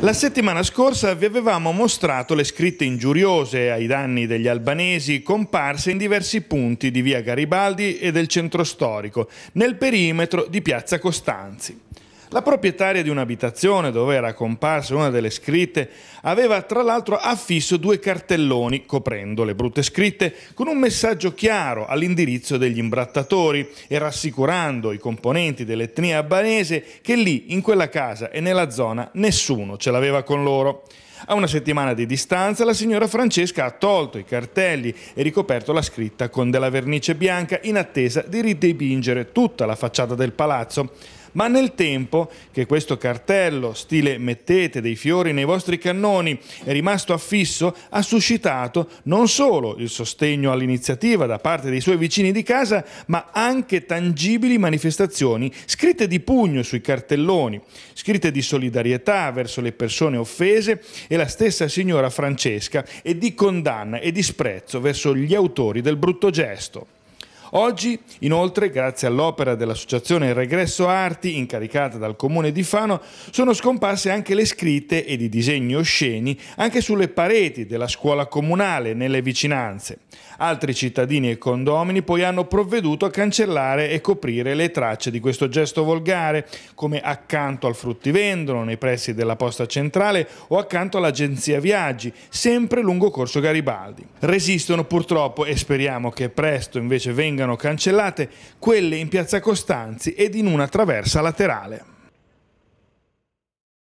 La settimana scorsa vi avevamo mostrato le scritte ingiuriose ai danni degli albanesi comparse in diversi punti di via Garibaldi e del centro storico, nel perimetro di piazza Costanzi. La proprietaria di un'abitazione dove era comparsa una delle scritte aveva tra l'altro affisso due cartelloni coprendo le brutte scritte con un messaggio chiaro all'indirizzo degli imbrattatori e rassicurando i componenti dell'etnia albanese che lì, in quella casa e nella zona, nessuno ce l'aveva con loro. A una settimana di distanza la signora Francesca ha tolto i cartelli e ricoperto la scritta con della vernice bianca in attesa di ridipingere tutta la facciata del palazzo ma nel tempo che questo cartello, stile mettete dei fiori nei vostri cannoni, è rimasto affisso, ha suscitato non solo il sostegno all'iniziativa da parte dei suoi vicini di casa, ma anche tangibili manifestazioni scritte di pugno sui cartelloni, scritte di solidarietà verso le persone offese e la stessa signora Francesca e di condanna e disprezzo verso gli autori del brutto gesto. Oggi, inoltre, grazie all'opera dell'associazione Regresso Arti, incaricata dal comune di Fano, sono scomparse anche le scritte ed i disegni osceni anche sulle pareti della scuola comunale nelle vicinanze. Altri cittadini e condomini poi hanno provveduto a cancellare e coprire le tracce di questo gesto volgare, come accanto al fruttivendolo nei pressi della posta centrale o accanto all'agenzia Viaggi, sempre lungo Corso Garibaldi. Resistono purtroppo e speriamo che presto invece vengano vengano cancellate quelle in piazza Costanzi ed in una traversa laterale.